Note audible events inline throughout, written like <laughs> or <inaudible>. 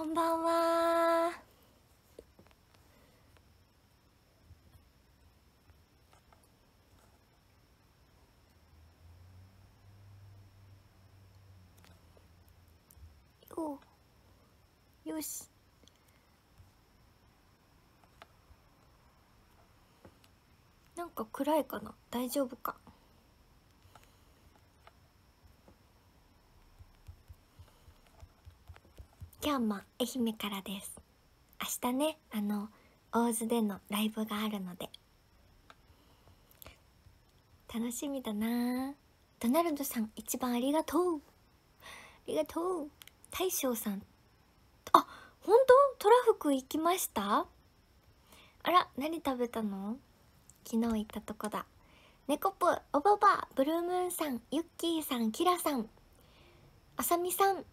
こんばんはよよしなんか暗いかな大丈夫か今日も愛媛からです明日ねあの大津でのライブがあるので楽しみだなドナルドさん一番ありがとうありがとう大将さんあ本当トラフク行きましたあら何食べたの昨日行ったとこだ猫ぽおばばブルームーンさんユッキーさんキラさんあさみさん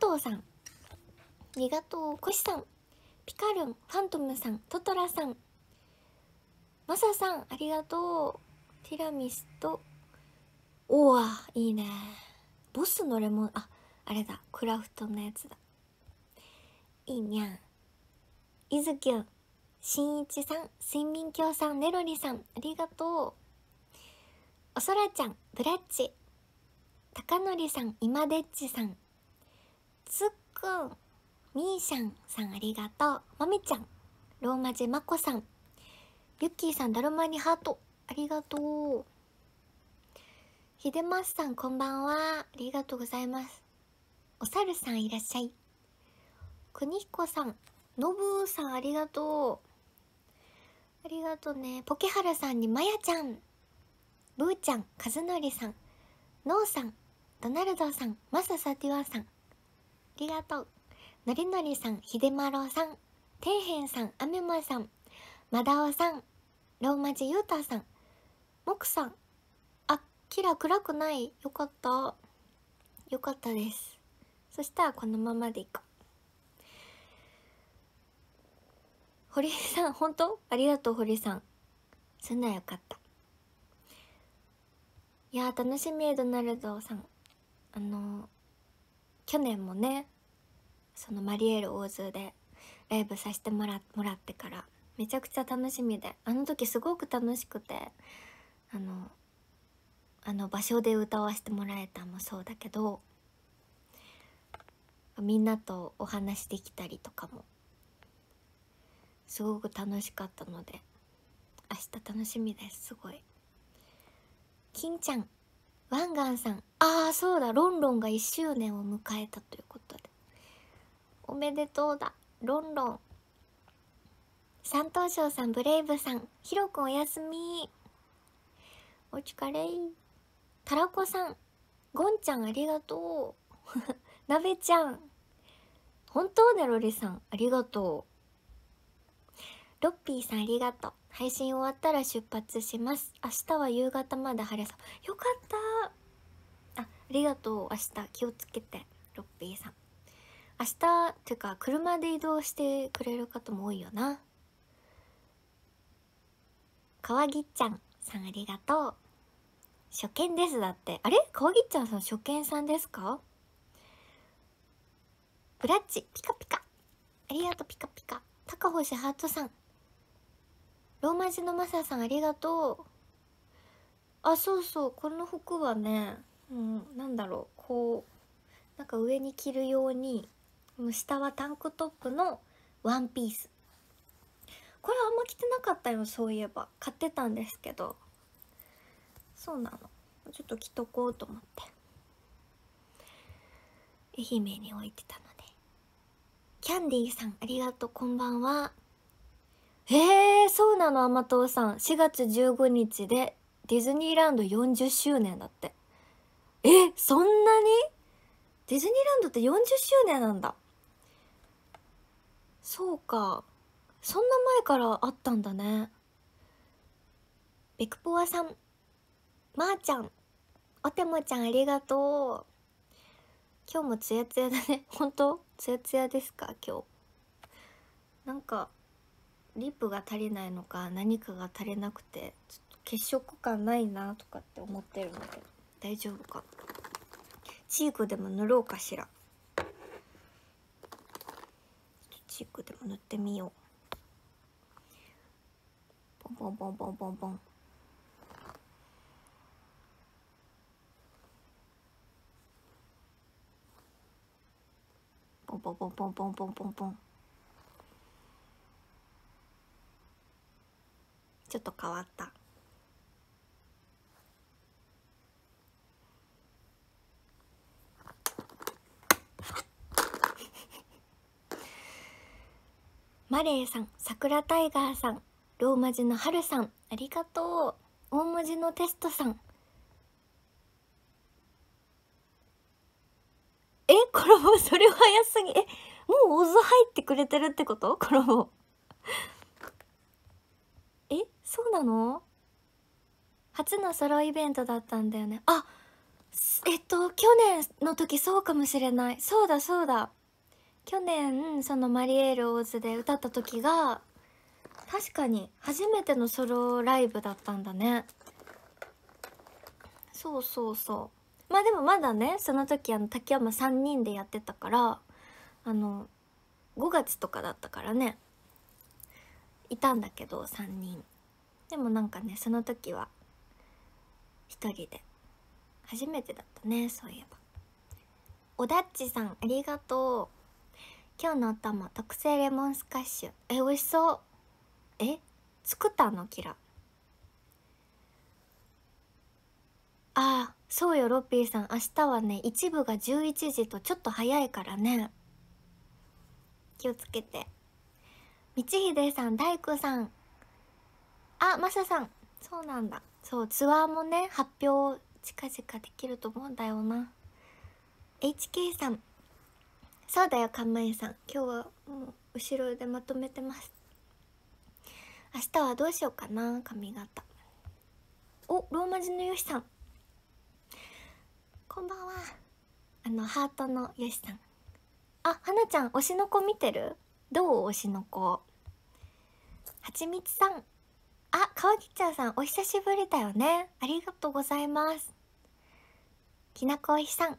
とうさんりがとうコシさんピカルンファントムさんトトラさんマサさんありがとうティラミスとおわいいねボスのレモンああれだクラフトのやつだいいにゃんいずきゅんしんいちさん睡眠鏡さんネロリさんありがとうおそらちゃんブラッチたかのりさんいまでっちさんつっくんみーしゃんさんありがとうまめちゃんローマ字まこさんゆっきーさんだるまにハートありがとうひでますさんこんばんはありがとうございますおさるさんいらっしゃいくにひこさんのぶーさんありがとうありがとうねポケハルさんにまやちゃんぶーちゃんかずのりさんのうさんドナルドさんマササティワンさんありがとうのりのりさん、ひでまろさん、ていへんさん、あめまさん、まだおさん、ローマ字ゆうたさん、もくさん、あ、っキラ暗くないよかった。よかったです。そしたらこのままでいく。堀さん、本当ありがとう、堀さん。すんなよかった。いや楽しみ、ドナルドさん。あのー、去年もね、そのマリエール大津でライブさせてもらもらってからめちゃくちゃ楽しみであの時すごく楽しくてあのあの場所で歌わせてもらえたもそうだけどみんなとお話できたりとかもすごく楽しかったので明日楽しみですすごい金ちゃんワンガンさんああそうだロンロンが1周年を迎えたということでおめでとうだロンロン三等賞さんブレイブさんひろくんおやすみお疲れたらこさんゴンちゃんありがとう <laughs> なべちゃん本当ねロリさんありがとうロッピーさんありがとう配信終わったら出発します明日は夕方まで晴れそうよかったあありがとう明日気をつけてロッピーさん明日っていうか車で移動してくれる方も多いよな川ぎっちゃんさんありがとう初見ですだってあれ川ぎっちゃんさん初見さんですかブラッジピカピカありがとうピカピカ高星ハートさんローマ字のマサさんありがとうあそうそうこの服はね、うん、なんだろうこうなんか上に着るようにこの下はタンクトップのワンピースこれあんま着てなかったよそういえば買ってたんですけどそうなのちょっと着とこうと思って愛媛に置いてたのでキャンディーさんありがとうこんばんはええそうなの甘党さん4月15日でディズニーランド40周年だってえそんなにディズニーランドって40周年なんだそうかそんな前からあったんだねベクポワさんまー、あ、ちゃんおてもちゃんありがとう今日もツヤツヤだね <laughs> 本当ツヤツヤですか今日なんかリップが足りないのか何かが足りなくてちょっと血色感ないなとかって思ってるんだけど大丈夫かチークでも塗ろうかしらチークでも塗ってみようボンボンボンボンボンボンボンボンポンポンポンポンポンちょっと変わったマレーさん、桜タイガーさん、ローマ字のハルさん、ありがとう。大文字のテストさん。え、コロボ、それは早すぎ。え、もうオズ入ってくれてるってことコロボ。え、そうなの初のソロイベントだったんだよね。あ、えっと、去年の時そうかもしれない。そうだそうだ。去年その「マリエール大津」で歌った時が確かに初めてのソロライブだったんだねそうそうそうまあでもまだねその時あの竹山3人でやってたからあの5月とかだったからねいたんだけど3人でもなんかねその時は1人で初めてだったねそういえばおだっちさんありがとう今日のお供特製レモンスカッシュえ美味しそうえ作ったのキラああそうよロッピーさん明日はね一部が11時とちょっと早いからね気をつけて道秀さん大工さんあマサさんそうなんだそうツアーもね発表近々できると思うんだよな HK さんそうだよかんまえさん今日はもう後ろでまとめてます明日はどうしようかな髪型おローマ字のよしさんこんばんはあのハートのよしさんあはなちゃん推しの子見てるどう推しの子はちみつさんあ川吉茶さんお久しぶりだよねありがとうございますきなこおいさん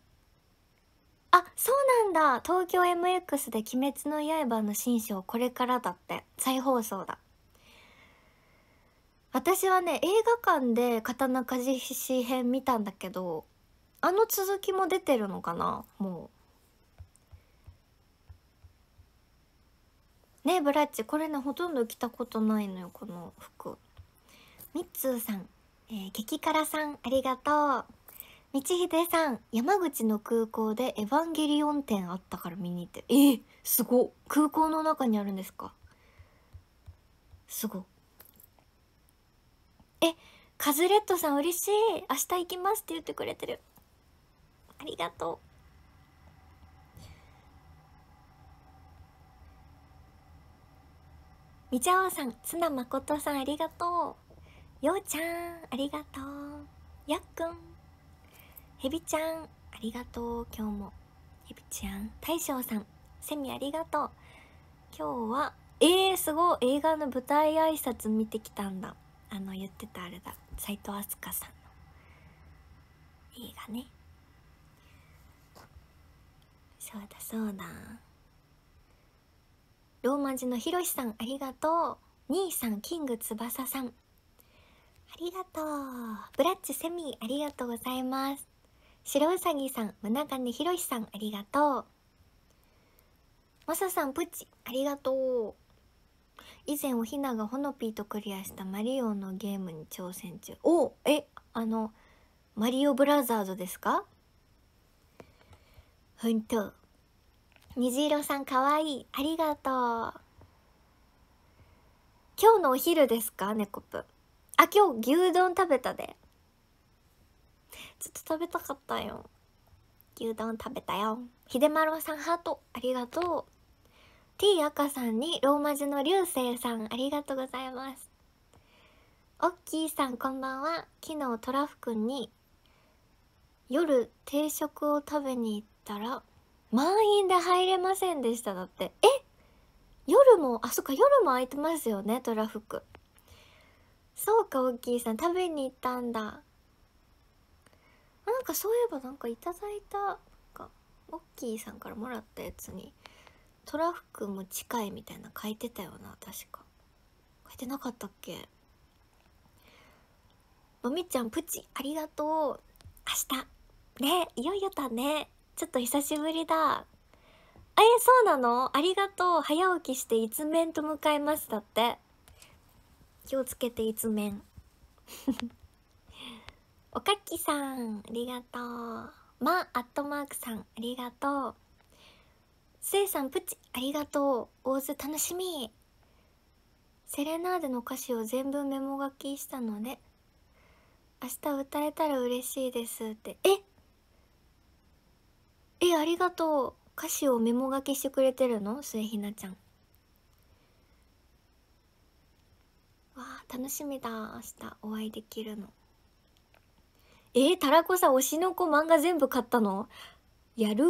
あそうなんだ東京 MX で「鬼滅の刃」の新章これからだって再放送だ私はね映画館で「刀鍛冶編」見たんだけどあの続きも出てるのかなもうねえブラッチこれねほとんど着たことないのよこの服みっつーさん、えー、激辛さんありがとう道秀さん山口の空港で「エヴァンゲリオン展」あったから見に行ってえー、すご空港の中にあるんですかすごえカズレットさん嬉しい明日行きますって言ってくれてるありがとうみちゃおさん、綱まことさんありがとう。ようちゃん、ありがとう。やっくん。ヘビちゃん、ありがとう、今日も。ヘビちゃん、大将さん、セミありがとう。今日は、えー、すごい映画の舞台挨拶見てきたんだ。あの、言ってたあれだ。斎藤飛鳥さんの映画ね。そうだそうだ。ローマ字のひろしさん、ありがとう。兄さん、キング翼さん。ありがとう。ブラッチセミ、ありがとうございます。白うさぎさん、な胸金ひろしさん、ありがとう。まささん、プッチ、ありがとう。以前おひながほのぴーとクリアしたマリオのゲームに挑戦中。おえ、あの、マリオブラザーズですかほんと。虹色さん、かわいい。ありがとう。今日のお昼ですか、ネコプ。あ、今日牛丼食べたで。ちょっと食べたかったよ牛丼食べたよひでま丸さんハートありがとう T 赤さんにローマ字の流星さんありがとうございますおっきーさんこんばんは昨日トラフくんに夜定食を食べに行ったら満員で入れませんでしただってえ夜もあそっか夜も空いてますよねトラフクそうかおっきーさん食べに行ったんだなんかそういえばなんかいただいたかオッキーさんからもらったやつにトラフクも近いみたいな書いてたよな確か書いてなかったっけまみちゃんプチありがとう明日ねいよいよだねちょっと久しぶりだえそうなのありがとう早起きして一面と向かいましたって気をつけて一面おかきさん、ありがとう。ま、アットマークさん、ありがとう。せいさん、プチ、ありがとう。大津、楽しみ。セレナーデの歌詞を全部メモ書きしたので、明日歌えたら嬉しいですって。ええ、ありがとう。歌詞をメモ書きしてくれてるのすえひなちゃん。わあ、楽しみだ。明日お会いできるの。えー、たらこさん推しの子漫画全部買ったのやる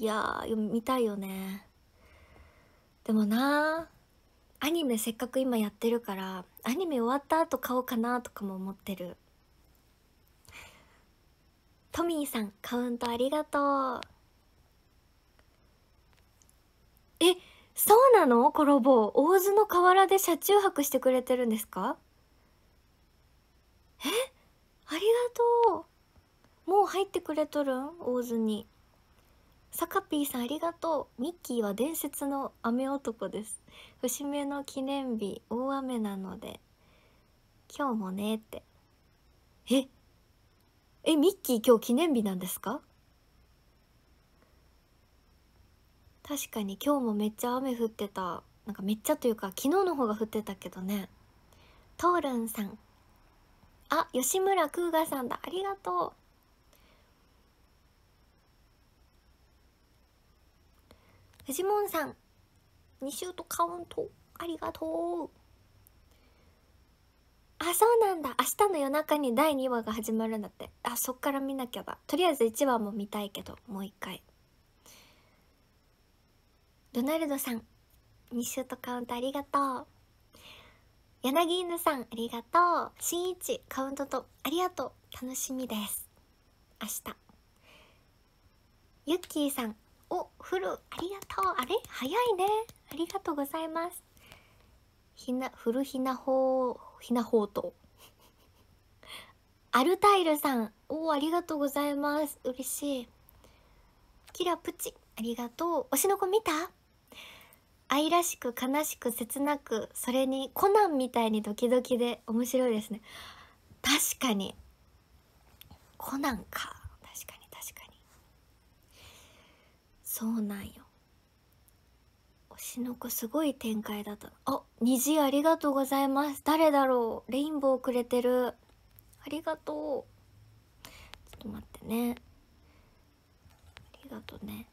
いやー見たいよねでもなアニメせっかく今やってるからアニメ終わった後買おうかなとかも思ってるトミーさんカウントありがとうえそうなのコロボ大津の河原で車中泊してくれてるんですかえありがとうもう入ってくれとるん大津にサカピーさんありがとうミッキーは伝説の雨男です節目の記念日大雨なので今日もねってええミッキー今日記念日なんですか確かに今日もめっちゃ雨降ってたなんかめっちゃというか昨日の方が降ってたけどねトールンさんあ吉村空河さんだありがとう藤門さん2週とカウントありがとうあそうなんだ明日の夜中に第2話が始まるんだってあそっから見なきゃだとりあえず1話も見たいけどもう一回ドナルドさん2週とカウントありがとう柳犬さんありがとうしんいちカウントとありがとう楽しみです明日ゆっきーさんおフルありがとうあれ早いねありがとうございますひなふるひなほうひなほうと <laughs> アルタイルさんおありがとうございます嬉しいキラプチありがとう推しの子見た愛らしく悲しく切なくそれにコナンみたいにドキドキで面白いですね確かにコナンか確かに確かにそうなんよ推しの子すごい展開だったあ虹ありがとうございます誰だろうレインボーくれてるありがとうちょっと待ってねありがとうね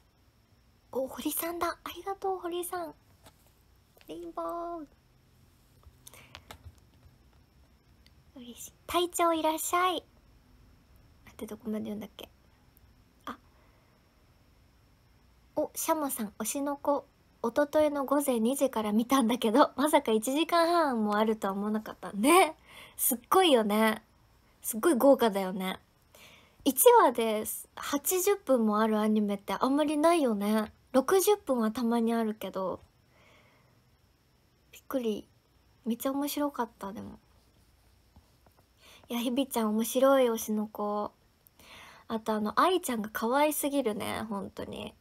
お堀さんだありがとう堀さんレインボー嬉しい隊長いらっしゃいあってどこまで読んだっけあおシャモさん推しの子おとといの午前2時から見たんだけどまさか1時間半もあるとは思わなかったねすっごいよねすっごい豪華だよね1話で80分もあるアニメってあんまりないよね60分はたまにあるけどくりめっちゃ面白かったでもいやひびちゃん面白い推しの子あとあの愛ちゃんが可愛すぎるね本当に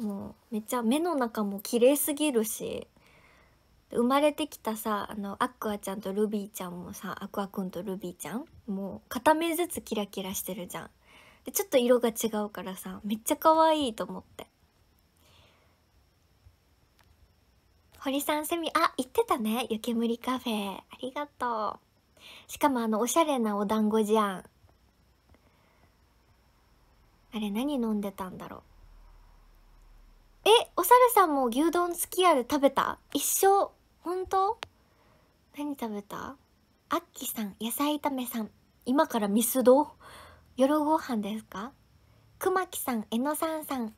もうめっちゃ目の中も綺麗すぎるし生まれてきたさあのアクアちゃんとルビーちゃんもさアクアくんとルビーちゃんもう片目ずつキラキラしてるじゃんでちょっと色が違うからさめっちゃ可愛いと思って堀さんセミあ行ってたね湯煙カフェありがとうしかもあのおしゃれなお団子じゃんあれ何飲んでたんだろうえお猿さんも牛丼好きやで食べた一緒本当何食べたあっきさん野菜炒めさん今からミスド夜ご飯ですかくまきさんえのさんさん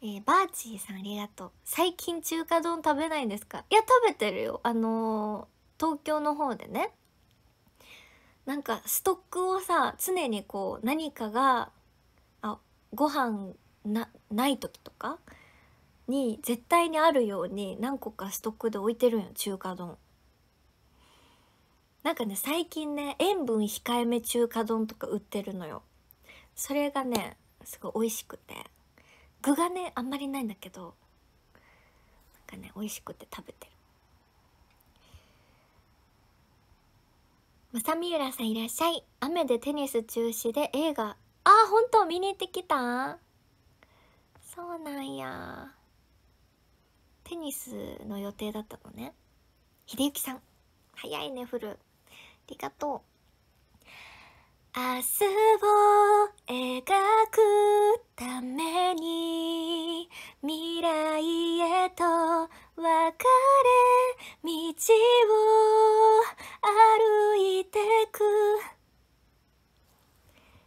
えー、バーチーさんありがとう最近中華丼食べないんですかいや食べてるよあのー、東京の方でねなんかストックをさ常にこう何かがあご飯なない時とかに絶対にあるように何個かストックで置いてるんよ中華丼なんかね最近ね塩分控えめ中華丼とか売ってるのよそれがねすごい美味しくて具がねあんまりないんだけどなんかね美味しくて食べてるまさみうらさんいらっしゃい雨でテニス中止で映画あー本当見に行ってきたそうなんやテニスの予定だったのね秀幸さん早いね降るありがとう明日を描くために未来へと別れ道を歩いてく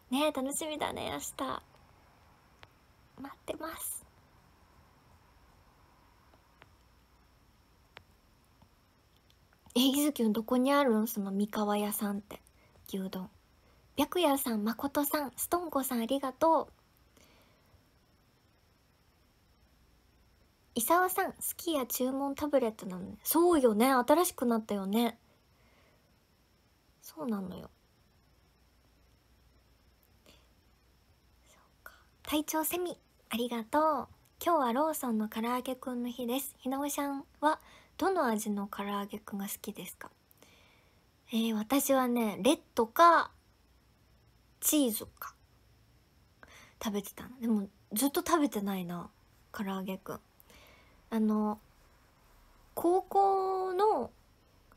ねえ楽しみだね明日待ってますえゆずきんどこにあるんその三河屋さんって牛丼白夜さん、まことさん、ストンコさんありがとう。伊沢さん、スキや注文タブレットなのね。そうよね。新しくなったよね。そうなのよ。そうか。セミ、ありがとう。今日はローソンの唐揚げくんの日です。ひなおちゃんは、どの味の唐揚げくんが好きですかえー、私はね、レッドか、チーズか食べてたでもずっと食べてないな唐揚げくんあの高校の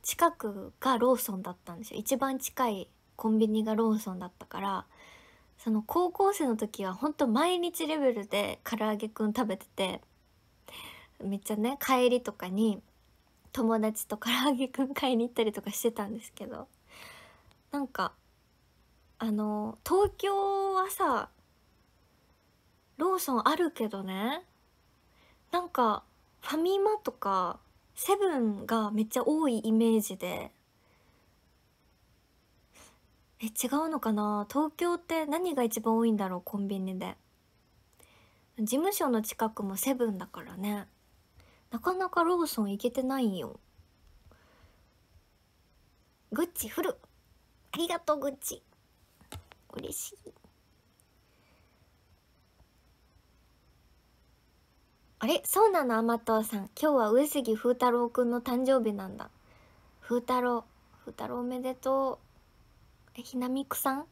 近くがローソンだったんですよ一番近いコンビニがローソンだったからその高校生の時はほんと毎日レベルで唐揚げくん食べててめっちゃね帰りとかに友達と唐揚げくん買いに行ったりとかしてたんですけどなんかあの東京はさローソンあるけどねなんかファミマとかセブンがめっちゃ多いイメージでえ違うのかな東京って何が一番多いんだろうコンビニで事務所の近くもセブンだからねなかなかローソン行けてないよグッチフルありがとうグッチ嬉しいあれそうなの甘党さん今日は上杉風太郎くんの誕生日なんだ風太郎風太郎おめでとうえひなみくさん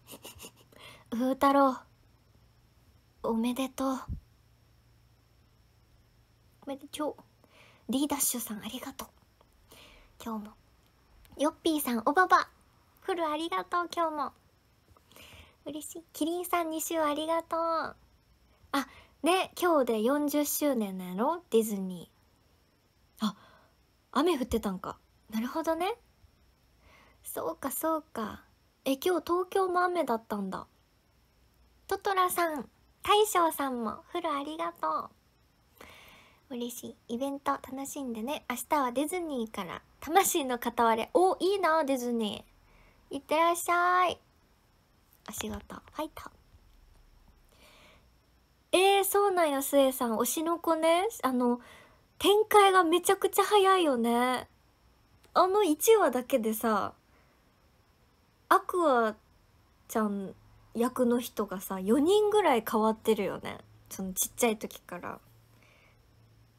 <laughs> 風太郎おめでとうおめでとうリーダッシュさんありがとう今日もよっぴーさんおばばフルありがとう今日も嬉しいキリンさん2週ありがとうあね今日で40周年なのディズニーあ雨降ってたんかなるほどねそうかそうかえ今日東京も雨だったんだトトラさん大将さんもフルありがとう嬉しいイベント楽しんでね明日はディズニーから魂の片割れおいいなディズニーいってらっしゃい足型ファイターえー、そうなんやすえさん推しの子ねあの展開がめちゃくちゃ早いよねあの1話だけでさアクアちゃん役の人がさ4人ぐらい変わってるよねそのちっちゃい時から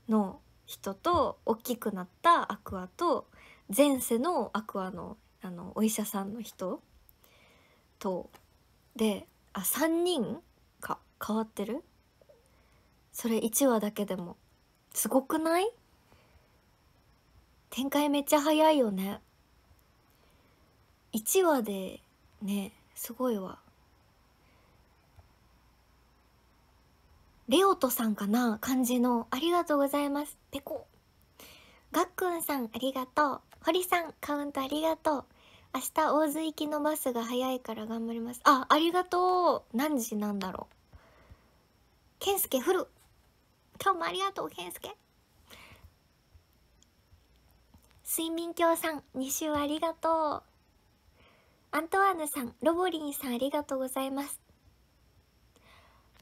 の人と大きくなったアクアと前世のアクアのあのお医者さんの人とであ3人か変わってるそれ1話だけでもすごくない展開めっちゃ早いよね1話でねすごいわレオトさんかな漢字のありがとうございますペコがっくんさんありがとう堀さんカウントありがとう明日大津行きのバスが早いから頑張りますあありがとう何時なんだろう健介フル今日もありがとう健介睡眠鏡さん2週ありがとうアントワーヌさんロボリンさんありがとうございます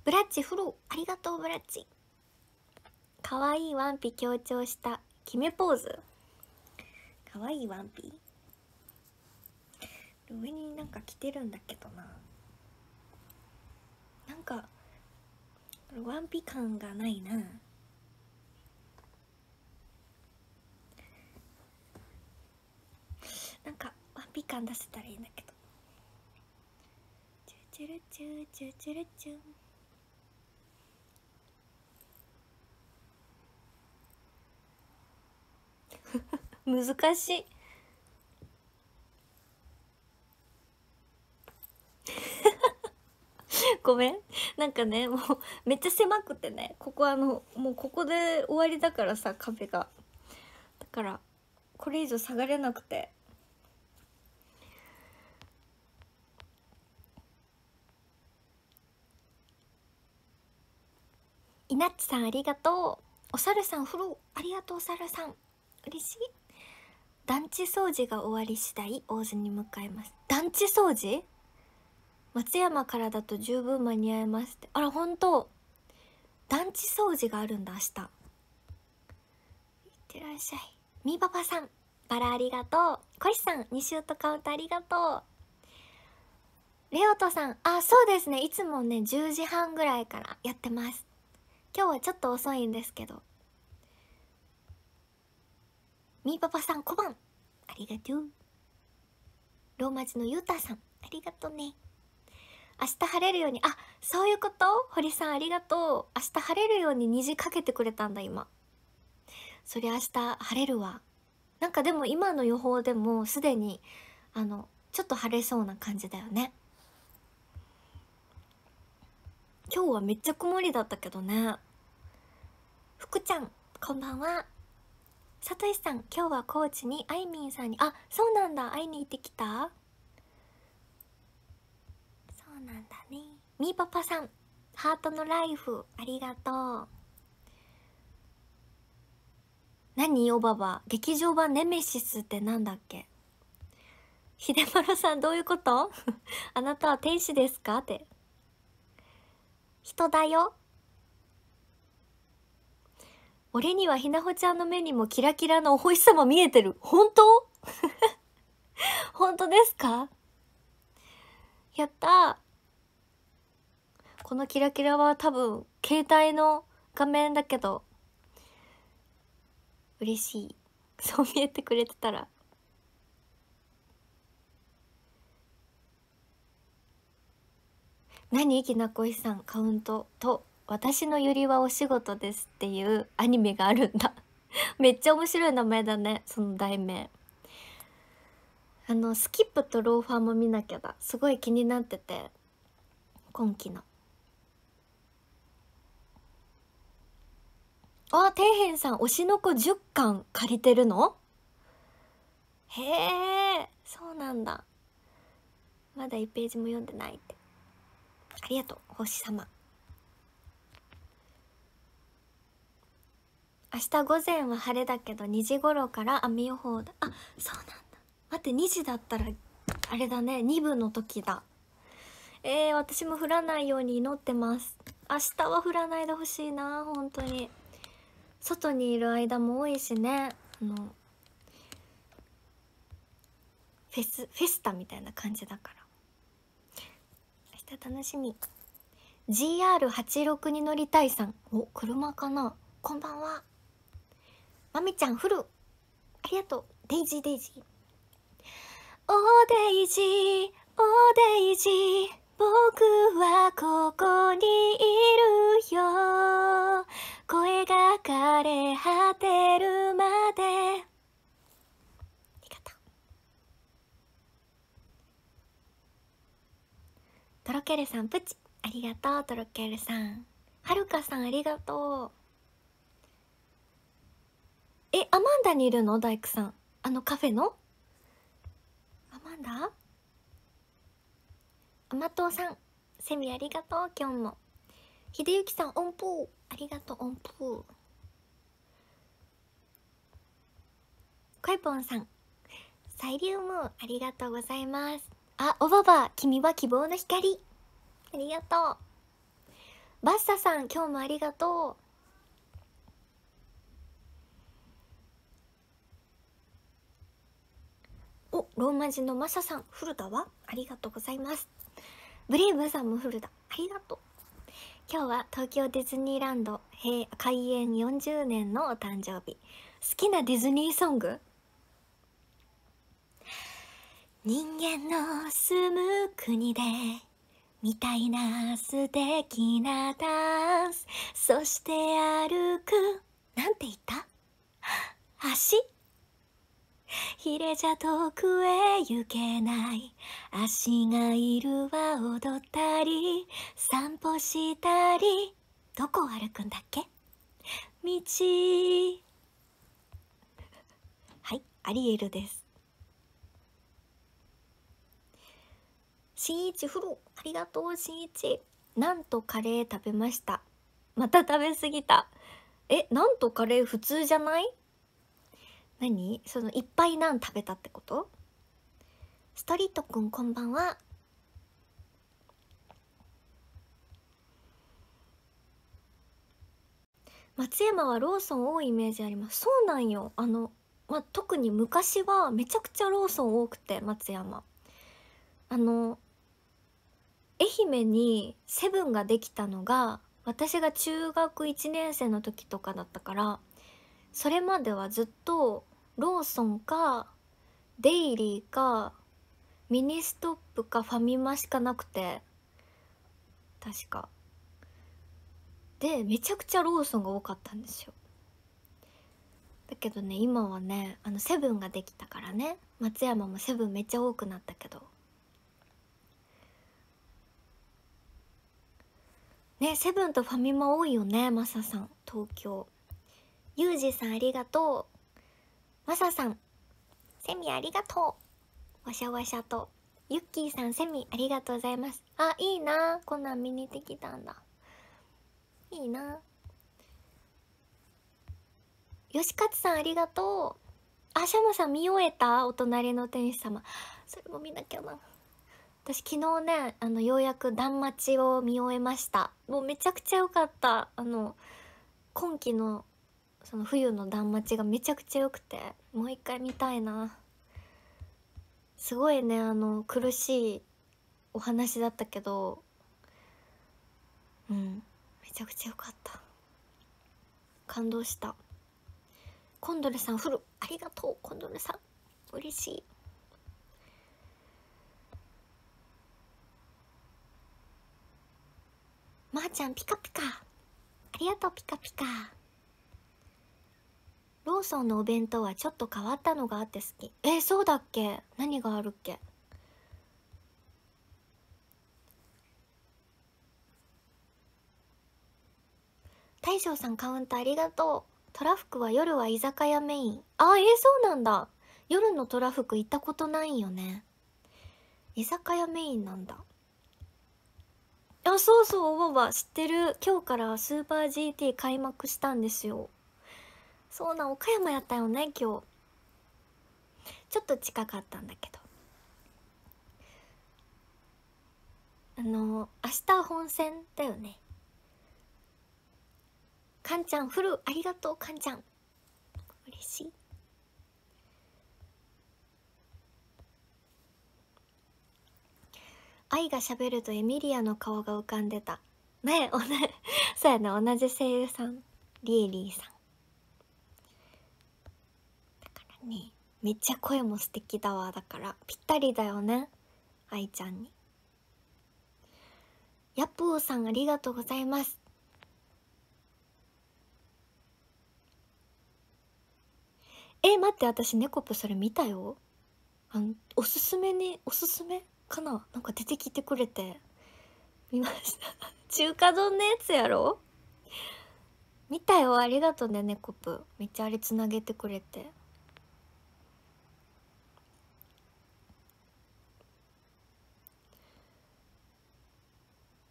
ブラッチフローありがとうブラッチかわいいワンピ強調した決めポーズかわいいワンピー上になんか着てるんだけどななんかワンピ感がないななんかワンピ感出せたらいいんだけどチュチュルチュチュチュルチュン <laughs> 難しい <laughs> ごめんなんかねもうめっちゃ狭くてねここあのもうここで終わりだからさ壁がだからこれ以上下がれなくていなっさんありがとうおさるさんフォローありがとうおさるさん嬉しい団地掃除が終わり次第大津に向かいます団地掃除松山からだと十分間に合いますってあら本当団地掃除があるんだ明日いってらっしゃいみーパパさんバラありがとうこしさん2シュートカウントありがとうレオトさんあそうですねいつもね10時半ぐらいからやってます今日はちょっと遅いんですけどみーパパさん小判ありがとうローマ字のゆーたさんありがとうね明日晴れるようにあそういうこと堀さんありがとう明日晴れるように虹かけてくれたんだ今そりゃ明日晴れるわなんかでも今の予報でもすでにあのちょっと晴れそうな感じだよね今日はめっちゃ曇りだったけどね福ちゃんこんばんはさとしさん今日は高知にあいみんさんにあそうなんだ会いに行ってきたなんだねみーパパさんハートのライフありがとう何おばば劇場版ネメシスってなんだっけ秀丸さんどういうこと <laughs> あなたは天使ですかって人だよ俺にはひなほちゃんの目にもキラキラのお星様見えてる本当 <laughs> 本当ですかやったこのキラキラは多分携帯の画面だけど嬉しい <laughs> そう見えてくれてたら何きなこいさんカウントと私のゆりはお仕事ですっていうアニメがあるんだ <laughs> めっちゃ面白い名前だねその題名あのスキップとローファーも見なきゃだすごい気になってて今期のあ、底辺さん、推しの子10巻借りてるのへえ、そうなんだ。まだ1ページも読んでないって。ありがとう、星様。明日午前は晴れだけど2時頃から雨予報だ。あ、そうなんだ。待って、2時だったら、あれだね、2部の時だ。えー、私も降らないように祈ってます。明日は降らないでほしいな、本当に。外にいる間も多いしねあのフェスフェスタみたいな感じだから明日楽しみ GR86 に乗りたいさんお車かなこんばんはまみちゃんフルありがとうデイジーデイジーおデイジーおデイジー僕はここにいるよ声が枯れ果てるまでありがとろけるさんプチありがとうとろけるさんはるかさんありがとうえアマンダにいるの大工さんあのカフェのアマンダ甘党さんセミありがとう今日も秀幸さん音符ありがとう音符こいぽんさんサイリウムありがとうございますあおばば君は希望の光ありがとうバッサさん今日もありがとうおローマ字のマサさん古田はありがとうございますブリーブさんもフルだありがとう今日は東京ディズニーランド開園40年のお誕生日好きなディズニーソング人間の住む国でみたいな素敵なダンスそして歩くなんて言った <gasps> 足ひれじゃ遠くへ行けない足がいるは踊ったり散歩したりどこを歩くんだっけ道はいアリエルですしんいちフロありがとうしんいちなんとカレー食べましたまた食べ過ぎたえなんとカレー普通じゃない何そのいっぱいなん食べたってことストリートくんこんばんは松山はローソン多いイメージありますそうなんよあの、まあ、特に昔はめちゃくちゃローソン多くて松山あの愛媛にセブンができたのが私が中学1年生の時とかだったからそれまではずっとローソンかデイリーかミニストップかファミマしかなくて確かでめちゃくちゃローソンが多かったんですよだけどね今はねあのセブンができたからね松山もセブンめっちゃ多くなったけどねセブンとファミマ多いよねマサさん東京ユージさんありがとうマささん、セミありがとう。わしゃわしゃと。ユッキーさん、セミありがとうございます。あ、いいな。こんなん見に行ってきたんだ。いいな。よしかつさん、ありがとう。あ、シャモさん見終えたお隣の天使様。それも見なきゃな。私昨日ね、あの、ようやく断末を見終えました。もうめちゃくちゃ良かった。あの、今期のその冬の断末がめちゃくちゃ良くてもう一回見たいなすごいねあの苦しいお話だったけどうんめちゃくちゃ良かった感動したコンドルさんフルありがとうコンドルさん嬉しいまー、あ、ちゃんピカピカありがとうピカピカローソンのお弁当はちょっと変わったのがあって好きえそうだっけ何があるっけ大将さんカウンターありがとうトラフクは夜は居酒屋メインあえー、そうなんだ夜のトラフク行ったことないよね居酒屋メインなんだあそうそうおばば知ってる今日からスーパー GT 開幕したんですよそうなん岡山やったよね今日ちょっと近かったんだけどあの明日本戦だよねかんちゃんフルありがとうかんちゃん嬉しい愛がしゃべるとエミリアの顔が浮かんでたねえ <laughs> そうやね同じ声優さんリエリーさんにめっちゃ声も素敵だわだからぴったりだよね愛ちゃんにヤプーさんありがとうございますえ待って私ネコプそれ見たよあのおすすめにおすすめかななんか出てきてくれて見ました <laughs> 中華丼のやつやろ見たよありがとうねネコプめっちゃあれつなげてくれて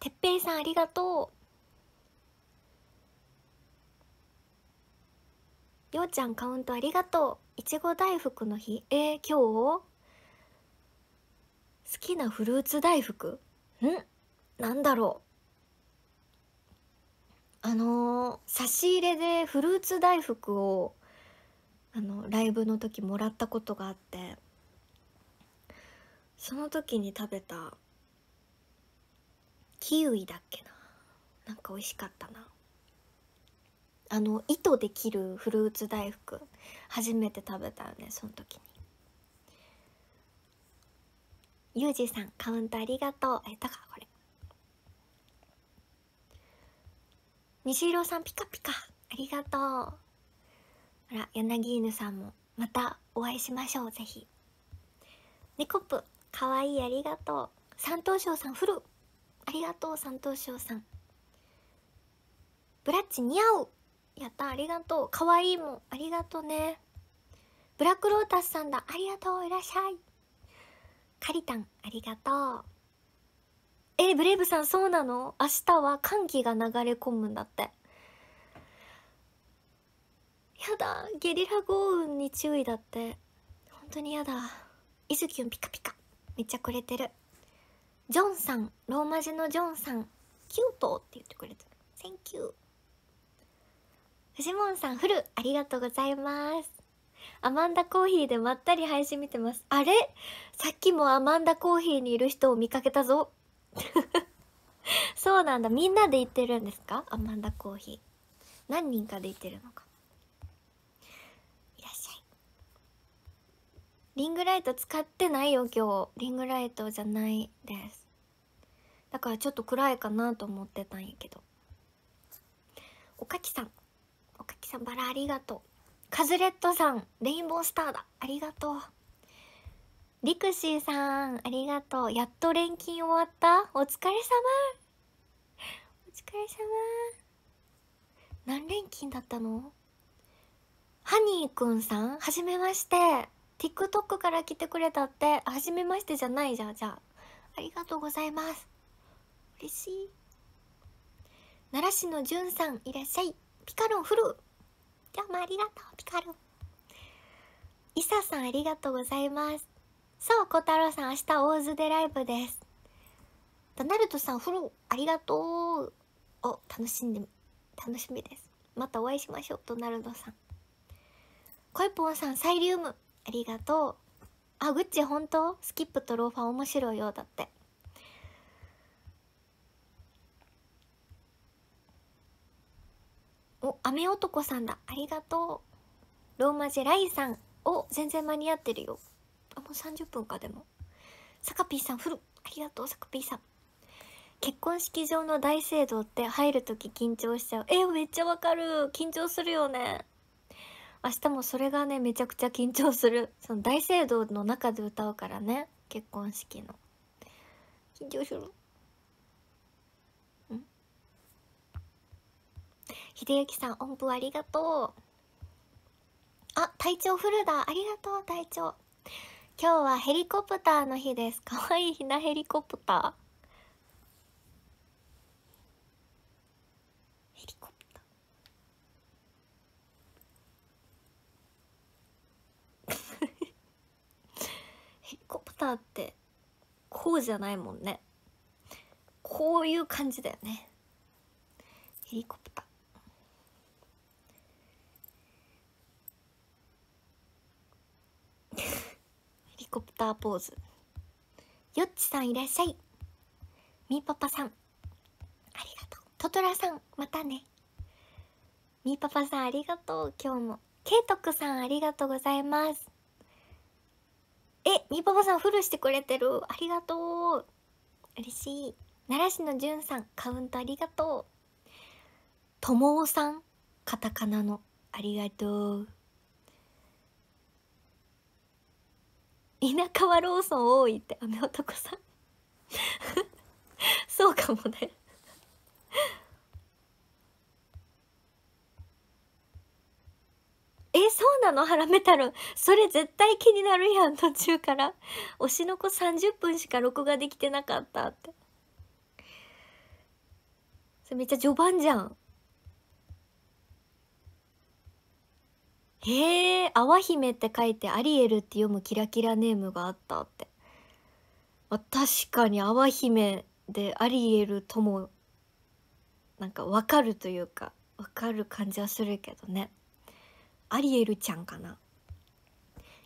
てっぺいさんありがとうようちゃんカウントありがとういちご大福の日えー、今日好きなフルーツ大福んなんだろうあのー、差し入れでフルーツ大福をあのライブの時もらったことがあってその時に食べたキウイだっけななんか美味しかったなあの糸で切るフルーツ大福初めて食べたよねその時にユージさんカウントありがとうえだかこれ虹色さんピカピカありがとうほら柳犬さんもまたお会いしましょうぜひネコップかわいいありがとう三等賞さんフルありがとう三等賞さんブラッチ似合うやったありがとうかわいいもんありがとうねブラックロータスさんだありがとういらっしゃいカリタンありがとうえブレイブさんそうなの明日は寒気が流れ込むんだってやだゲリラ豪雨に注意だって本当にやだいずきゅんピカピカめっちゃくれてるジョンさんローマ字のジョンさんキュートって言ってくれてるセンキュー。フジモンさんフルありがとうございますアマンダコーヒーでまったり配信見てますあれさっきもアマンダコーヒーにいる人を見かけたぞ <laughs> そうなんだみんなで行ってるんですかアマンダコーヒー何人かで行ってるのかいらっしゃいリングライト使ってないよ今日リングライトじゃないですだからちょっと暗いかなと思ってたんやけどおかきさんおかきさんバラありがとうカズレットさんレインボースターだありがとうリクシーさんありがとうやっと錬金終わったお疲れ様お疲れ様何錬金だったのハニーくんさんはじめまして TikTok から来てくれたってはじめましてじゃないじゃんじゃあありがとうございます嬉しい奈良市のじゅんさんいらっしゃいピカロンフルどうもありがとうピカロンイサさんありがとうございますそう小太郎さん明日大津でライブですダナルトさんフルありがとうを楽しんで楽しみですまたお会いしましょうドナルドさんコイポンさんサイリウムありがとうあグッチ本当スキップとローファー面白いようだってお、雨男さんだ。ありがとう。ローマ字ライさん。お、全然間に合ってるよ。あ、もう30分か、でも。サカピーさん、フル。ありがとう、サカピーさん。結婚式場の大聖堂って入るとき緊張しちゃう。え、めっちゃわかる。緊張するよね。明日もそれがね、めちゃくちゃ緊張する。その大聖堂の中で歌うからね。結婚式の。緊張する。秀幸さん音符ありがとうあ体調フルだありがとう体調今日はヘリコプターの日ですかわいいなヘリコプターヘリコプター <laughs> ヘリコプターってこうじゃないもんねこういう感じだよねヘリコプターヘリコプターポーズよっちさんいらっしゃいみーパパさんありがとうトトラさんまたねみーパパさんありがとう今日もけいとくさんありがとうございますえみーパパさんフルしてくれてるありがとう嬉しい奈良市のじゅんさんカウントありがとうともおさんカタカナのありがとう田舎はローソン多いってア男さん <laughs> そうかもねえそうなのハラメ太郎それ絶対気になるやん途中から推しの子30分しか録画できてなかったってそれめっちゃ序盤じゃんへえ、あわひめって書いてアリエルって読むキラキラネームがあったって。まあ、確かにあわひめでアリエルともなんかわかるというかわかる感じはするけどね。アリエルちゃんかな。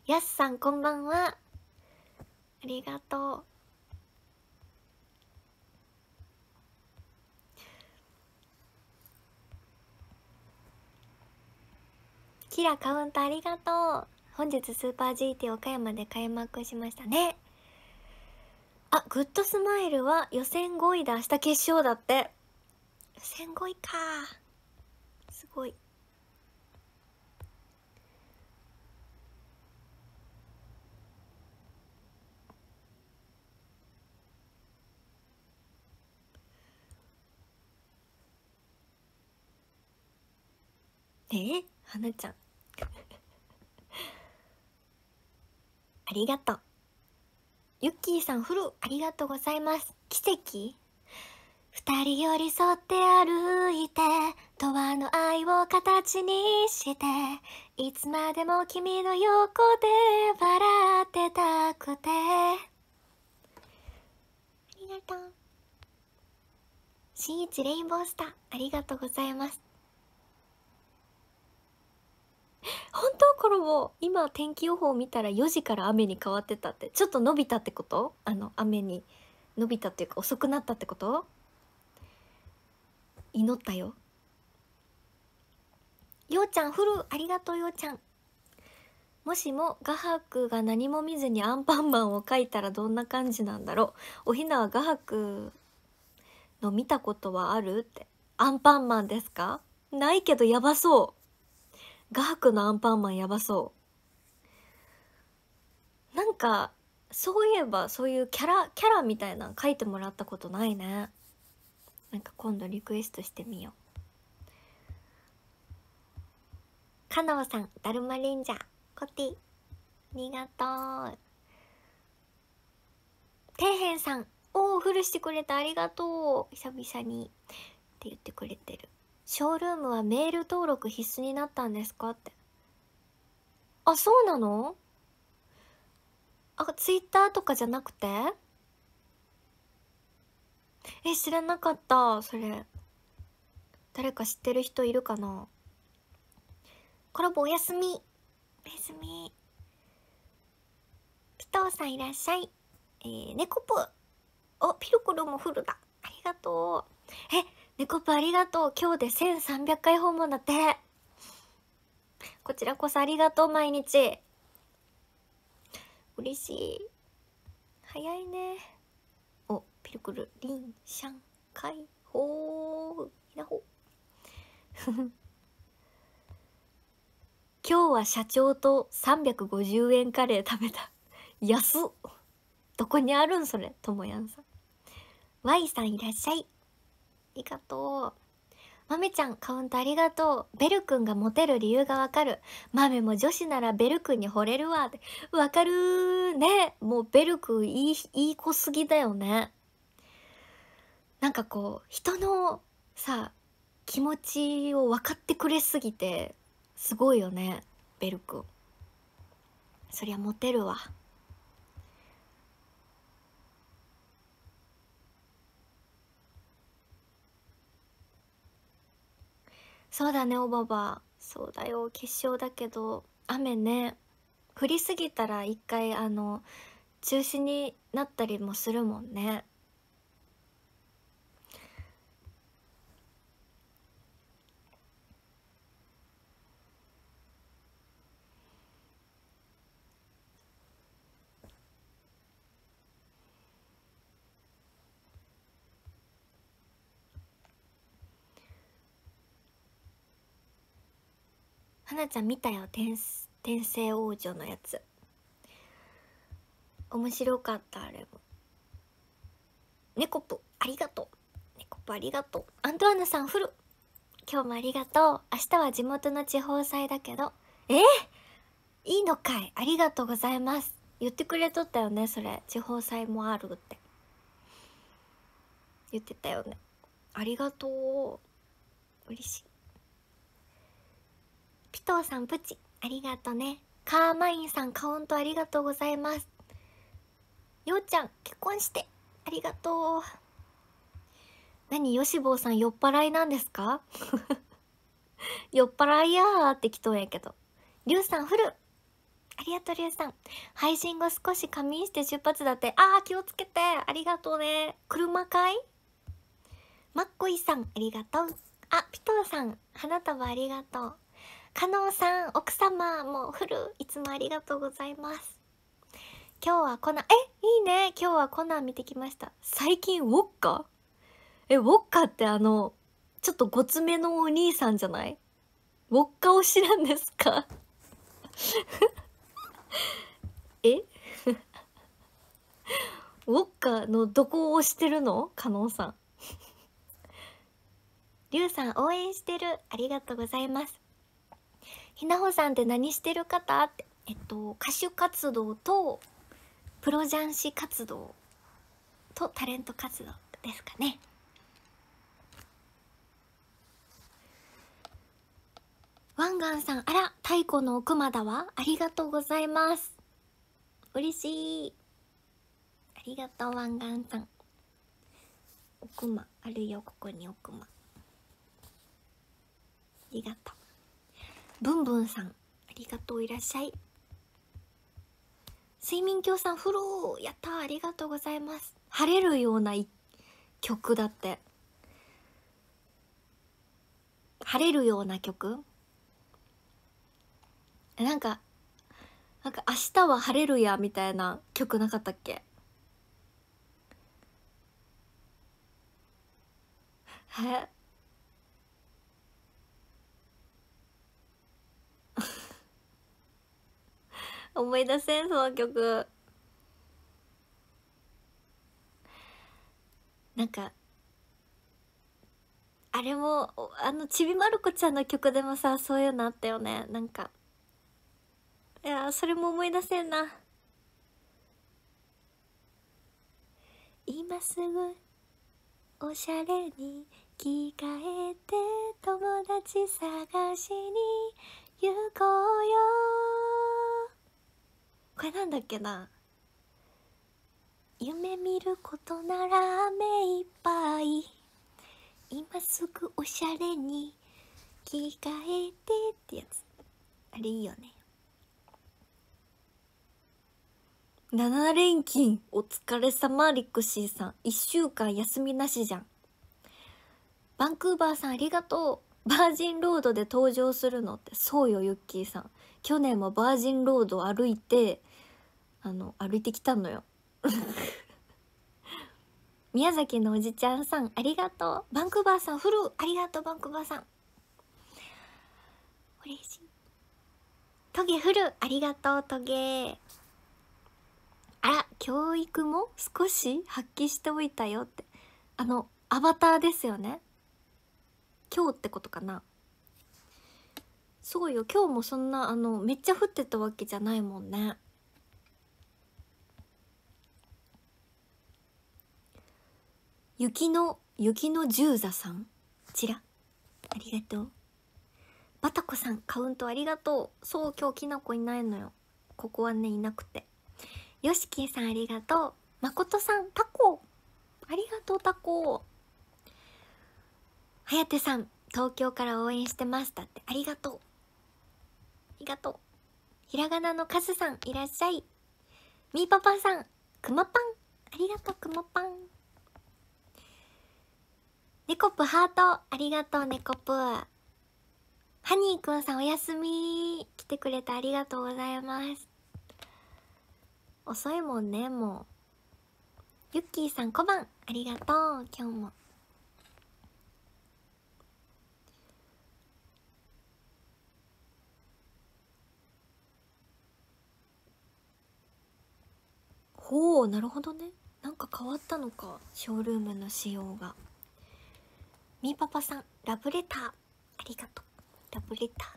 やすさんこんばんは。ありがとう。キラカウントありがとう本日スーパー GT 岡山で開幕しましたねあグッドスマイルは予選5位で明日決勝だって予選5位かすごいえ花ちゃんありがとう。ユッキーさん、フル、ありがとうございます。奇跡二人寄り添って歩いて、永遠の愛を形にして、いつまでも君の横で笑ってたくて。ありがとう。新一レインボースター、ありがとうございます。本当これも今天気予報見たら4時から雨に変わってたってちょっと伸びたってことあの雨に伸びたっていうか遅くなったってこと祈ったよようちゃんフルありがとうようちゃんもしも画伯が何も見ずにアンパンマンを描いたらどんな感じなんだろうおひなは画伯の見たことはあるってアンパンマンですかないけどやばそう画伯のアンパンマンやばそうなんかそういえばそういうキャラキャラみたいなの書いてもらったことないねなんか今度リクエストしてみようかなわさんだるまレンジャーコティありがとうへんさんおおフルしてくれてありがとう久々にって言ってくれてるショールームはメール登録必須になったんですかってあそうなのあツイッターとかじゃなくてえ知らなかったそれ誰か知ってる人いるかなコラボおやすみおやすみピトーさんいらっしゃいえー、ネコプおピルコルもフルだありがとうえ猫パありがとう今日で1300回訪問だってこちらこそありがとう毎日嬉しい早いねおピルクルリンシャン解放ひなほ今日は社長と350円カレー食べた安っどこにあるんそれともやんさん Y さんいらっしゃいりがとう。まめちゃん、カウントありがとう。ベル君がモテる理由がわかる。マメも女子ならベル君に惚れるわ。わかるね。もうベル君いい、いい子すぎだよね。なんかこう、人のさ、気持ちを分かってくれすぎて、すごいよね、ベル君。そりゃモテるわ。そうだねおばばそうだよ決勝だけど雨ね降りすぎたら一回あの中止になったりもするもんねかなちゃん見たよ天天生王女のやつ面白かったあれもネコプありがとうネコプありがとうアントワーヌさんフル今日もありがとう明日は地元の地方祭だけどえー、いいのかいありがとうございます言ってくれとったよねそれ地方祭もあるって言ってたよねありがとう嬉しいピトーさんプチありがとねカーマインさんカウントありがとうございますようちゃん結婚してありがとう何よしぼうさん酔っ払いなんですか <laughs> 酔っ払いやーってきとんやけどりゅうさんフルありがとうりゅうさん配信後少し仮眠して出発だってああ、気をつけてありがとうね車かいマッコイさんありがとうあピトーさん花束ありがとう加納さん奥様もフルいつもありがとうございます今日はコナンえいいね今日はコナン見てきました最近ウォッカえウォッカってあのちょっとごつめのお兄さんじゃないウォッカを知らんですか <laughs> え <laughs> ウォッカのどこを押してるの加納さん <laughs> リュウさん応援してるありがとうございますひなほさんって何してる方ってえっと歌手活動とプロ雀士活動とタレント活動ですかねワンガンさんあら太古の奥まだわありがとうございます嬉しいありがとうワンガンさん奥まあるよここに奥まありがとうぶんぶんさんありがとういらっしゃい睡眠教さんフローやったありがとうございます晴れるような曲だって晴れるような曲なんかなんか明日は晴れるやみたいな曲なかったっけえ <laughs> 思い出せんその曲なんかあれもあのちびまる子ちゃんの曲でもさそういうのあったよねなんかいやそれも思い出せんな今すぐおしゃれに着替えて友達探しに行こうよこれなんだっけな夢見ることなら目いっぱい今すぐおしゃれに着替えてってやつあれいいよね7連勤お疲れ様リクシーさん1週間休みなしじゃんバンクーバーさんありがとうバージンロードで登場するのってそうよユッキーさん去年もバージンロード歩いてあの歩いてきたのよ <laughs> 宮崎のおじちゃんさんありがとうバンクーバーさんフルありがとうバンクーバーさん嬉しいトゲフルありがとうトゲあら教育も少し発揮しておいたよってあのアバターですよね今日ってことかなそうよ今日もそんなあのめっちゃ降ってたわけじゃないもんね雪の雪の十座さんちらありがとうバタコさんカウントありがとうそう今日きなこいないのよここはねいなくてよしきえさんありがとうまことさんタコありがとうタコはやてさん東京から応援してましたってありがとうありがとうひらがなのカズさんいらっしゃいみーぱぱさんくまぱんありがとうくまぱんネコプハートありがとうネコプハニーくんさんおやすみ来てくれてありがとうございます遅いもんねもうユッキーさん小判ありがとう今日もおおなるほどねなんか変わったのかショールームの仕様がみーパパさんラブレターありがとうラブレター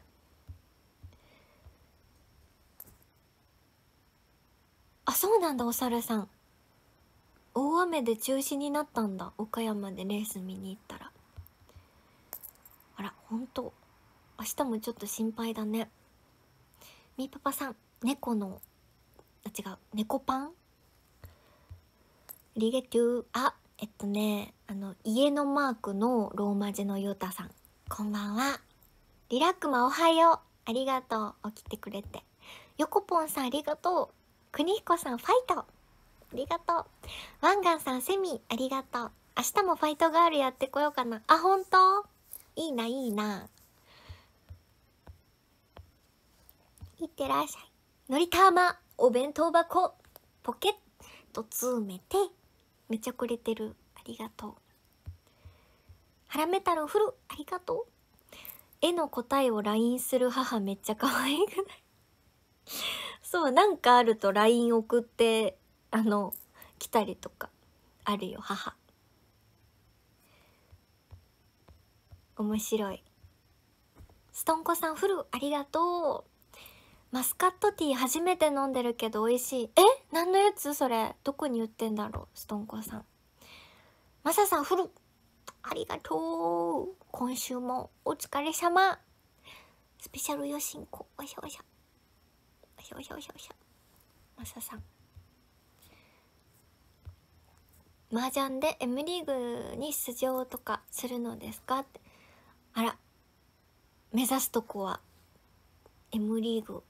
あそうなんだお猿さん大雨で中止になったんだ岡山でレース見に行ったらあらほんと明日もちょっと心配だねみーパパさん猫のあ違う猫パンリゲテューあえっとねあの家のマークのローマ字のユータさんこんばんはリラックマおはようありがとう起きてくれてヨコポンさんありがとう邦彦さんファイトありがとうワンガンさんセミありがとう明日もファイトガールやってこようかなあ本当いいないいないってらっしゃいのりたまお弁当箱ポケット詰めてめちゃくれてるありがとうハラメタルフルありがとう絵の答えを LINE する母めっちゃ可愛くない <laughs> そうなんかあると LINE 送ってあの来たりとかあるよ母面白いストンコさんフルありがとうマスカットティー初めて飲んでるけど美味しいえ何のやつそれどこに売ってんだろうストンコさんマサさんフルありがとう今週もお疲れ様スペシャルよしんこおしょおしょおしょおしょおしょおしマサさん麻雀で M リーグに出場とかするのですかってあら目指すとこは M リーグ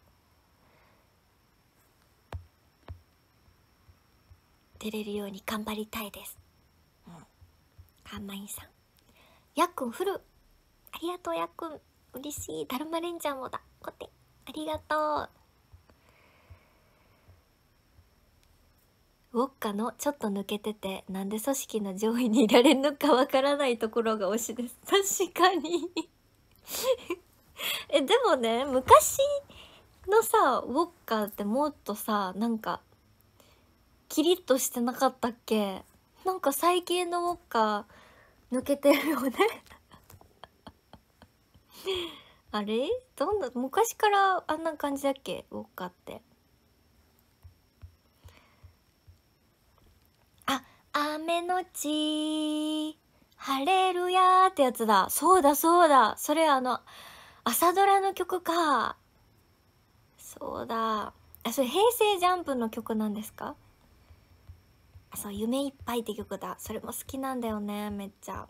出れるように頑張りたいですうんカンマインさんやっくんフルありがとうやっくん嬉しいだるまレンジャーもだこてありがとうウォッカのちょっと抜けててなんで組織の上位にいられるのかわからないところが推しです確かに <laughs> えでもね昔のさウォッカってもっとさなんかキリッとしてなかったっけなんか最近のウォッカ抜けてるよね <laughs> あれどんな昔からあんな感じだっけウォッカってあ雨のち晴れるやってやつだそうだそうだそれあの朝ドラの曲かそうだあそれ平成ジャンプの曲なんですかそう「夢いっぱい」って曲だそれも好きなんだよねめっちゃ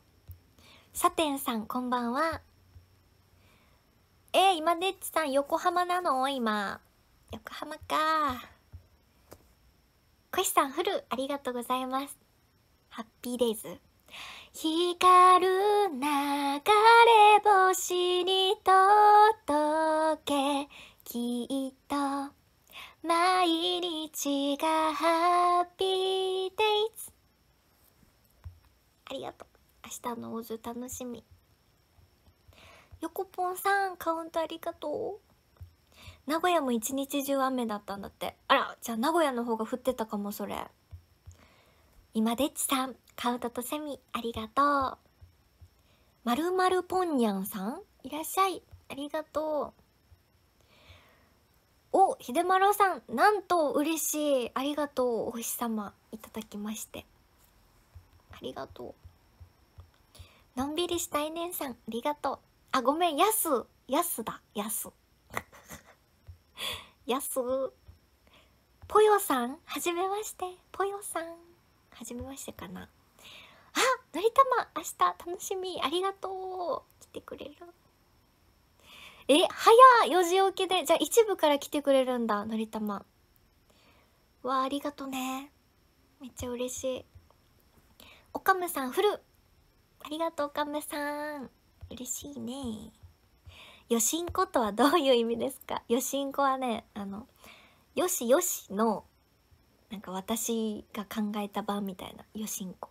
サテンさんこんばんはえー、今デッちさん横浜なの今横浜かこしさんフルありがとうございますハッピーデイズ光る流れ星に届けきっと毎日がハッピーデイズありがとう明日のオズ楽しみ横ポンさんカウントありがとう名古屋も一日中雨だったんだってあらじゃあ名古屋の方が降ってたかもそれ今デッチさんカウントとセミありがとうまるまるぽんにゃんさんいらっしゃいありがとう秀丸さんなんと嬉しいありがとうお星様いただきましてありがとうのんびりしたいねんさんありがとうあごめんやすやすだやすやすぽよさんはじめましてぽよさんはじめましてかなあのりたま明日楽しみありがとう来てくれるえ早っ4時起きでじゃあ一部から来てくれるんだのりたまわあありがとねめっちゃ嬉しいおかむさんフルありがとうおかむさん嬉しいねよしんことはどういう意味ですかよしんこはねあのよしよしのなんか私が考えた版みたいなよしんこ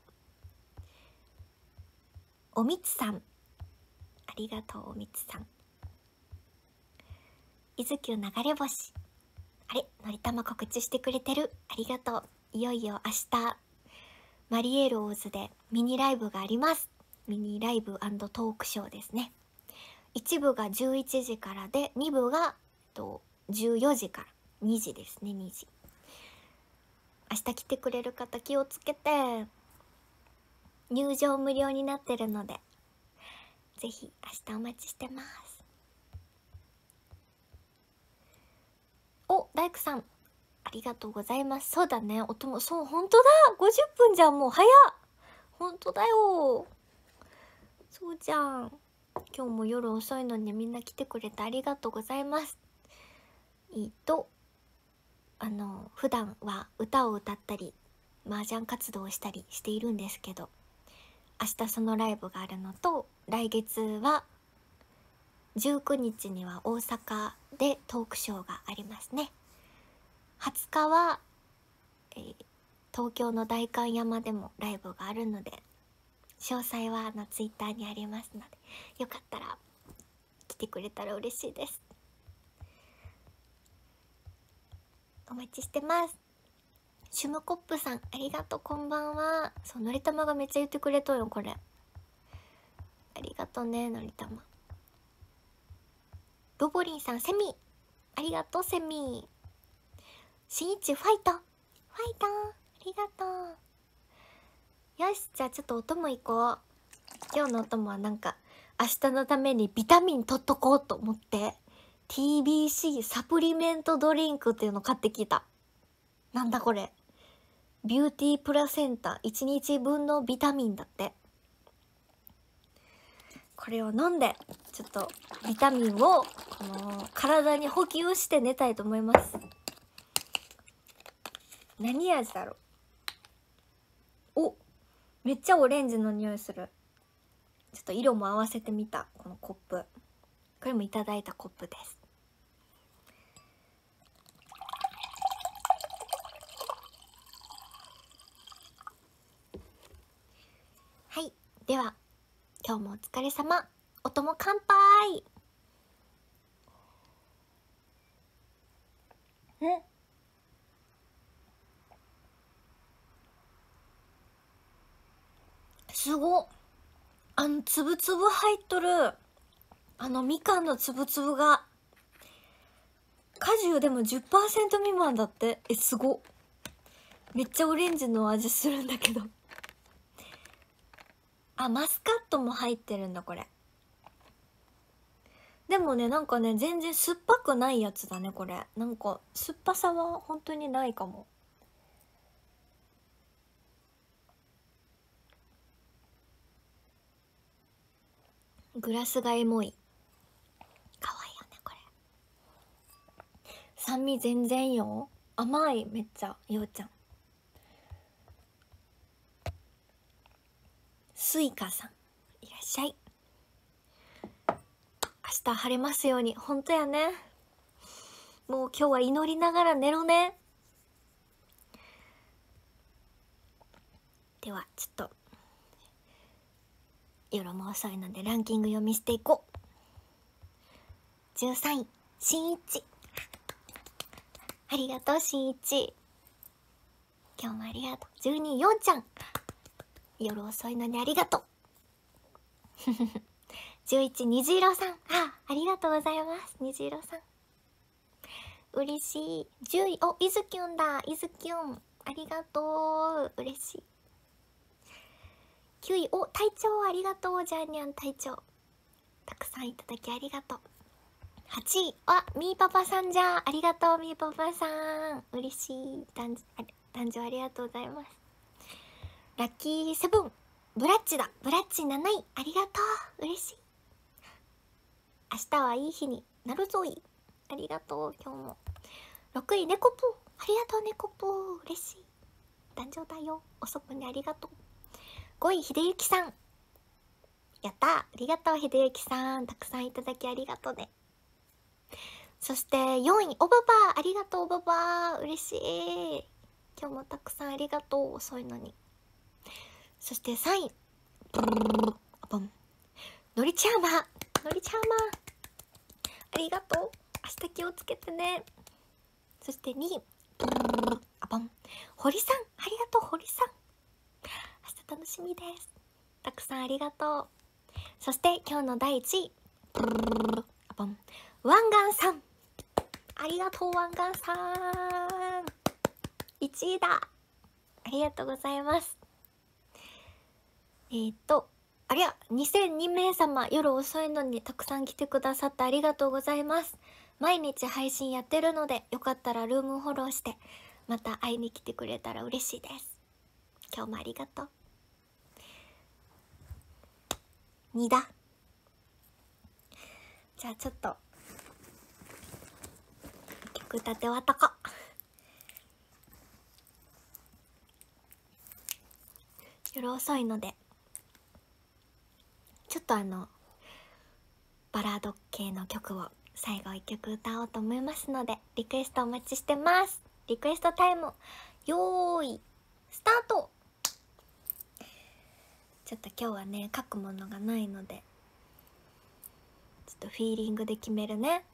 おみつさんありがとうおみつさん伊豆急流れ星あれのりたま告知してくれてるありがとういよいよ明日マリエローズでミニライブがありますミニライブトークショーですね一部が11時からで2部が、えっと、14時から2時ですね2時明日来てくれる方気をつけて入場無料になってるので是非明日お待ちしてますお大工さんありがとうございますそうだねおともそう本当だ50分じゃんもう早っ本当だよそうじゃん今日も夜遅いのにみんな来てくれてありがとうございますえっとあの普段は歌を歌ったり麻雀活動をしたりしているんですけど明日そのライブがあるのと来月は19日には大阪でトークショーがありますね20日は、えー、東京の代官山でもライブがあるので詳細はあのツイッターにありますのでよかったら来てくれたら嬉しいですお待ちしてますシュムコップさんありがとうこんばんはそうのりたまがめっちゃ言ってくれとよこれありがとうねのりたまゴブリンさんセミありがとうセミしんいちファイトファイトありがとうよしじゃあちょっとお供いこう今日のお供はなんか明日のためにビタミン取っとこうと思って TBC サプリメントドリンクっていうの買ってきたなんだこれビューティープラセンタ1日分のビタミンだってこれを飲んでちょっとビタミンをこの体に補給して寝たいと思います何味だろうおめっちゃオレンジの匂いするちょっと色も合わせてみたこのコップこれもいただいたコップですはいでは今日もお疲れ様おとも乾杯うんすごあのつぶつぶ入っとるあのみかんのつぶつぶが果汁でも10%未満だってえすごめっちゃオレンジの味するんだけどあマスカットも入ってるんだこれでもねなんかね全然酸っぱくないやつだねこれなんか酸っぱさは本当にないかもグラスがエモいわいいよねこれ酸味全然よ甘いめっちゃようちゃんスイカさんいらっしゃい明日晴れますように本当やねもう今日は祈りながら寝ろねではちょっと夜も遅いのでランキング読みしていこう13位しんいちありがとうしんいち今日もありがとう12位よちゃん夜遅いのにありがとう11虹色さんあありがとうございます虹色さん嬉しい10位おいずきゅんだいずきゅんありがとう嬉しい9位お隊長ありがとうジャーニャン隊長たくさんいただきありがとう8位あみーパパさんじゃありがとうみーパパさん嬉しい誕生ありがとうございますラッキーセブンブラッチだブラッチ7位ありがとう嬉しい明日はいい日になるぞいありがとう今日も6位猫ぽありがとう猫ぽ嬉しい誕生だよ遅くにありがとう5位秀幸さんやったありがとう秀幸さんたくさんいただきありがとうねそして4位おばばありがとうおばば嬉しい今日もたくさんありがとう遅いのにそして3位ボンのりちゃまのりちゃまありがとう明日気をつけてねそして2位あぼン堀さんありがとう堀さん明日楽しみですたくさんありがとうそして今日の第1位あぼンワンガンさんありがとうワンガンさん1位だありがとうございますえっ、と、ありゃ、2002名様、夜遅いのにたくさん来てくださってありがとうございます。毎日配信やってるので、よかったらルームフォローして、また会いに来てくれたら嬉しいです。今日もありがとう。2だ。じゃあちょっと、曲立てわたか。夜遅いので。ちょっとあのバラード系の曲を最後1曲歌おうと思いますのでリクエストお待ちしてますリクエストタイムよーいスタートちょっと今日はね書くものがないのでちょっとフィーリングで決めるね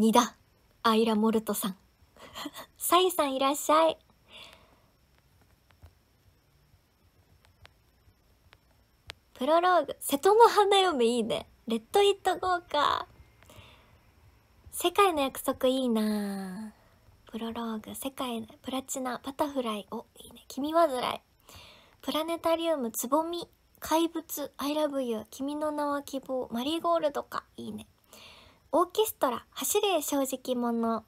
2だ。アイラ・モルトさん。<laughs> サリさんいらっしゃい。プロローグ。瀬戸の花嫁いいね。レッド・イット・ゴーか。世界の約束いいなプロローグ。世界のプラチナ、バタフライ。お、いいね。君はずらい。プラネタリウム、つぼみ。怪物、アイラブユー」「君の名は希望。マリーゴールドか。いいね。オーケストラ走れ正直者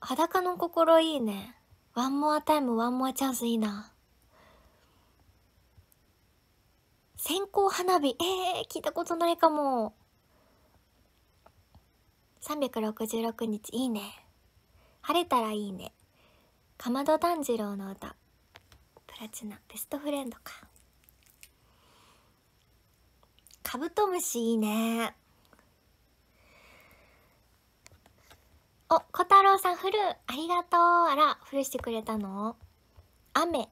裸の心いいねワンモアタイムワンモアチャンスいいな線香花火えー、聞いたことないかも366日いいね晴れたらいいねかまど炭治郎の歌プラチナベストフレンドかカブトムシいいねお小太郎さんフルありがとうあらフルしてくれたの雨